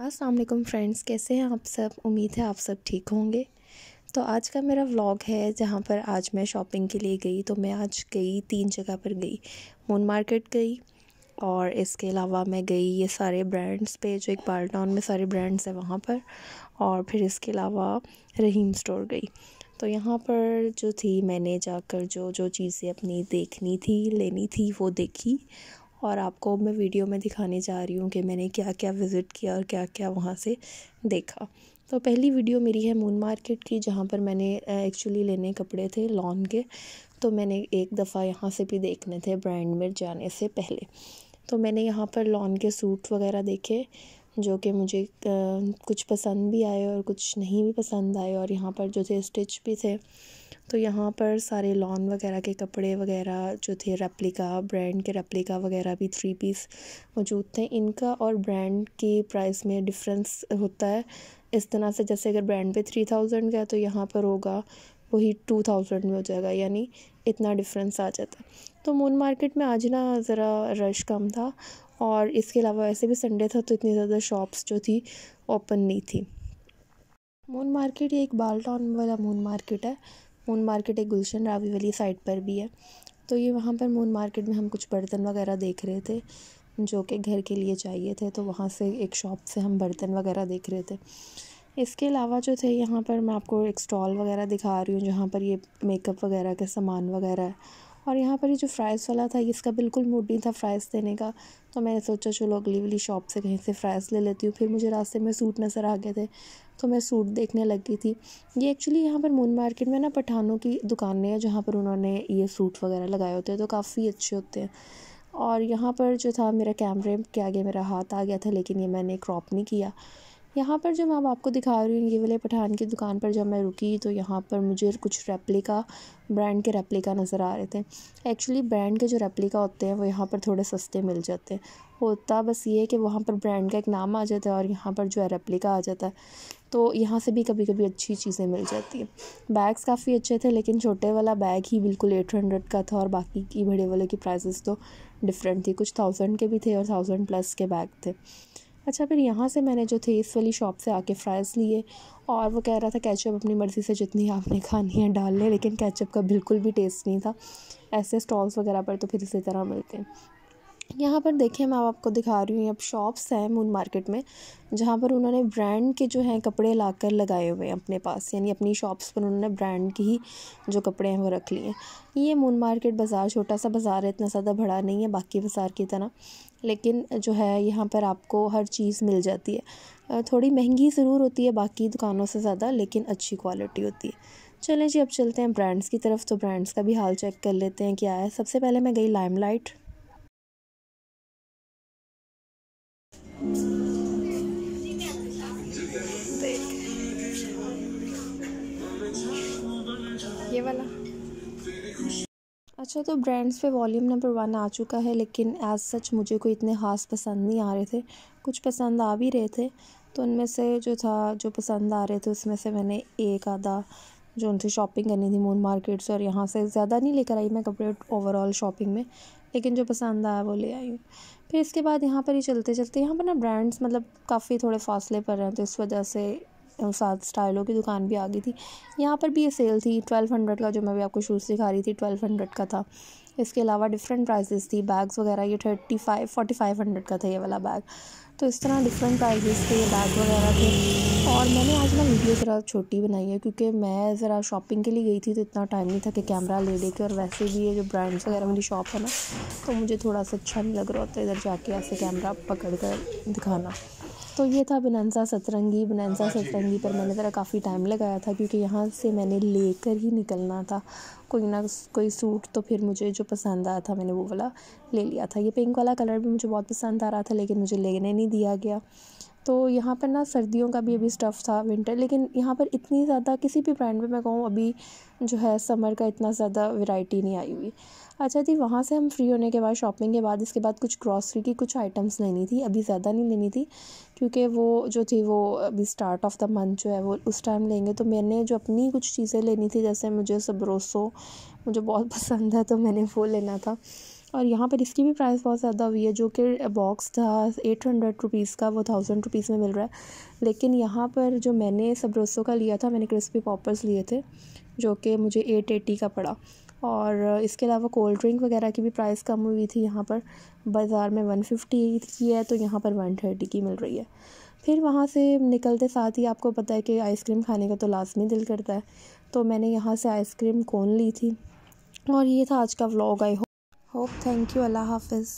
Aslam friends कैसे हैं आप सब उम्मीद है आप सब ठीक होंगे तो आज का मेरा व्लॉग है जहाँ पर आज मैं शॉपिंग के लिए गई तो मैं आज गई तीन जगह पर गई मून मार्केट गई और इसके अलावा मैं गई ये सारे ब्रांड्स पे जो एक इकबाल टाउन में सारे ब्रांड्स हैं वहाँ पर और फिर इसके अलावा रहीम स्टोर गई तो यहाँ पर जो थी मैंने जाकर जो जो चीज़ें अपनी देखनी थी लेनी थी वो देखी और आपको मैं वीडियो में दिखाने जा रही हूँ कि मैंने क्या क्या विज़िट किया और क्या क्या वहाँ से देखा तो पहली वीडियो मेरी है मून मार्केट की जहाँ पर मैंने एक्चुअली लेने कपड़े थे लॉन के तो मैंने एक दफ़ा यहाँ से भी देखने थे ब्रांड में जाने से पहले तो मैंने यहाँ पर लॉन के सूट वगैरह देखे जो कि मुझे कुछ पसंद भी आए और कुछ नहीं भी पसंद आए और यहाँ पर जो थे स्टिच भी थे तो यहाँ पर सारे लॉन वगैरह के कपड़े वगैरह जो थे रेप्लिका ब्रांड के रेप्लिका वगैरह भी थ्री पीस मौजूद थे इनका और ब्रांड के प्राइस में डिफरेंस होता है इस तरह से जैसे अगर ब्रांड पे थ्री थाउजेंड गया तो यहाँ पर होगा वही टू थाउजेंड में हो जाएगा यानी इतना डिफरेंस आ जाता है तो मून मार्केट में आज ना ज़रा रश कम था और इसके अलावा वैसे भी संडे था तो इतनी ज़्यादा शॉप्स जो थी ओपन नहीं थी मून मार्केट ये बाल टाउन वाला मून मार्केट है मून मार्केट एक गुलशन रावी वाली साइड पर भी है तो ये वहाँ पर मून मार्केट में हम कुछ बर्तन वगैरह देख रहे थे जो कि घर के लिए चाहिए थे तो वहाँ से एक शॉप से हम बर्तन वगैरह देख रहे थे इसके अलावा जो थे यहाँ पर मैं आपको एक स्टॉल वगैरह दिखा रही हूँ जहाँ पर ये मेकअप वगैरह के सामान वगैरह और यहाँ पर ये जो फ्राइज़ वाला था इसका बिल्कुल मूड नहीं था फ्राइज़ देने का तो मैंने सोचा चलो अगली वाली शॉप से कहीं से फ्राइज़ ले लेती हूँ फिर मुझे रास्ते में सूट नज़र आ गए थे तो मैं सूट देखने लग गई थी ये एक्चुअली यहाँ पर मून मार्केट में ना पठानों की दुकानें हैं जहाँ पर उन्होंने ये सूट वगैरह लगाए होते हैं तो काफ़ी अच्छे होते हैं और यहाँ पर जो था मेरा कैमरे के आगे मेरा हाथ आ गया था लेकिन ये मैंने क्रॉप नहीं किया यहाँ पर जो मैम आपको दिखा रही हूँ ये वाले पठान की दुकान पर जब मैं रुकी तो यहाँ पर मुझे कुछ रेप्लिका ब्रांड के रेप्लिका नज़र आ रहे थे एक्चुअली ब्रांड के जो रेप्लिका होते हैं वो यहाँ पर थोड़े सस्ते मिल जाते हैं होता बस ये है कि वहाँ पर ब्रांड का एक नाम आ जाता है और यहाँ पर जो है रेप्लिका आ जाता है तो यहाँ से भी कभी कभी अच्छी चीज़ें मिल जाती हैं बैग्स काफ़ी अच्छे थे लेकिन छोटे वाला बैग ही बिल्कुल एट हंड्रेड का था और बाकी की बड़े वाले की प्राइसेस तो डिफरेंट थी कुछ थाउजेंड के भी थे और थाउजेंड प्लस के बैग थे अच्छा फिर यहाँ से मैंने जो थे इस वाली शॉप से आके फ्राइज़ लिए और वो कह रहा था कैचअप अपनी मर्ज़ी से जितनी आपने खानी है डाल लें लेकिन कैचअप का बिल्कुल भी टेस्ट नहीं था ऐसे स्टॉल्स वगैरह पर तो फिर इसी तरह मिलते हैं यहाँ पर देखिए मैं आपको दिखा रही हूँ अब शॉप्स हैं मून मार्केट में जहाँ पर उन्होंने ब्रांड के जो हैं कपड़े लाकर लगाए हुए हैं अपने पास यानी अपनी शॉप्स पर उन्होंने ब्रांड की ही जो कपड़े हैं वो रख लिए ये मून मार्केट बाज़ार छोटा सा बाज़ार है इतना ज़्यादा बड़ा नहीं है बाकी बाज़ार की तरह लेकिन जो है यहाँ पर आपको हर चीज़ मिल जाती है थोड़ी महंगी ज़रूर होती है बाकी दुकानों से ज़्यादा लेकिन अच्छी क्वालिटी होती है चलें जी अब चलते हैं ब्रांड्स की तरफ तो ब्रांड्स का भी हाल चेक कर लेते हैं क्या है सबसे पहले मैं गई लाइमलाइट ये वाला अच्छा तो ब्रांड्स पे वॉल्यूम नंबर वन आ चुका है लेकिन एज सच मुझे कोई इतने ख़ास पसंद नहीं आ रहे थे कुछ पसंद आ भी रहे थे तो उनमें से जो था जो पसंद आ रहे थे उसमें से मैंने एक आधा जो उनसे शॉपिंग करनी थी मून मार्केट से और यहाँ से ज़्यादा नहीं लेकर आई मैं कपड़े ओवरऑल शॉपिंग में लेकिन जो पसंद आया वो ले आई फिर इसके बाद यहाँ पर ही चलते चलते यहाँ पर ना ब्रांड्स मतलब काफ़ी थोड़े फासले पर हैं तो इस वजह से साथ स्टाइलों की दुकान भी आ गई थी यहाँ पर भी ये सेल थी ट्वेल्व हंड्रेड का जो मैं भी आपको शूज़ दिखा रही थी ट्वेल्व हंड्रेड का था इसके अलावा डिफरेंट प्राइजेस थी बैग्स वगैरह ये thirty five forty five hundred का था ये वाला बैग तो इस तरह डिफरेंट प्राइजेस थे ये बैग वगैरह थे और मैंने आज ना वीडियो ज़रा छोटी बनाई है क्योंकि मैं ज़रा शॉपिंग के लिए गई थी तो इतना टाइम नहीं था कि कैमरा ले लेके और वैसे भी ये जो ब्रांड्स वगैरह मेरी शॉप है ना तो मुझे थोड़ा सा अच्छा नहीं लग रहा होता इधर जाके ऐसे कैमरा पकड़ कर दिखाना तो ये था बनानसा सतरंगी बनानसा हाँ, सतरंगी पर मैंने ज़रा काफ़ी टाइम लगाया था क्योंकि यहाँ से मैंने लेकर ही निकलना था कोई ना कोई सूट तो फिर मुझे जो पसंद आया था मैंने वो वाला ले लिया था ये पिंक वाला कलर भी मुझे बहुत पसंद आ रहा था लेकिन मुझे लेने नहीं दिया गया तो यहाँ पर ना सर्दियों का भी अभी स्टफ़ था विंटर लेकिन यहाँ पर इतनी ज़्यादा किसी भी ब्रांड में मैं कहूँ अभी जो है समर का इतना ज़्यादा वैरायटी नहीं आई हुई अच्छा जी वहाँ से हम फ्री होने के बाद शॉपिंग के बाद इसके बाद कुछ ग्रॉसरी की कुछ आइटम्स लेनी थी अभी ज़्यादा नहीं लेनी थी क्योंकि वो जो थी वो अभी स्टार्ट ऑफ द मंथ जो है वो उस टाइम लेंगे तो मैंने जो अपनी कुछ चीज़ें लेनी थी जैसे मुझे सबरोसो मुझे बहुत पसंद है तो मैंने वो लेना था और यहाँ पर इसकी भी प्राइस बहुत ज़्यादा हुई है जो कि बॉक्स था एट हंड्रेड रुपीज़ का वो थाउजेंड रुपीज़ में मिल रहा है लेकिन यहाँ पर जो मैंने सबरोसो का लिया था मैंने क्रिस्पी पॉपर्स लिए थे जो कि मुझे एट एटी का पड़ा और इसके अलावा कोल्ड ड्रिंक वगैरह की भी प्राइस कम हुई थी यहाँ पर बाज़ार में वन फिफ्टी की है तो यहाँ पर वन थर्टी की मिल रही है फिर वहाँ से निकलते साथ ही आपको पता है कि आइसक्रीम खाने का तो लाजमी दिल करता है तो मैंने यहाँ से आइसक्रीम कौन ली थी और ये था आज का vlog I hope thank you allah hafiz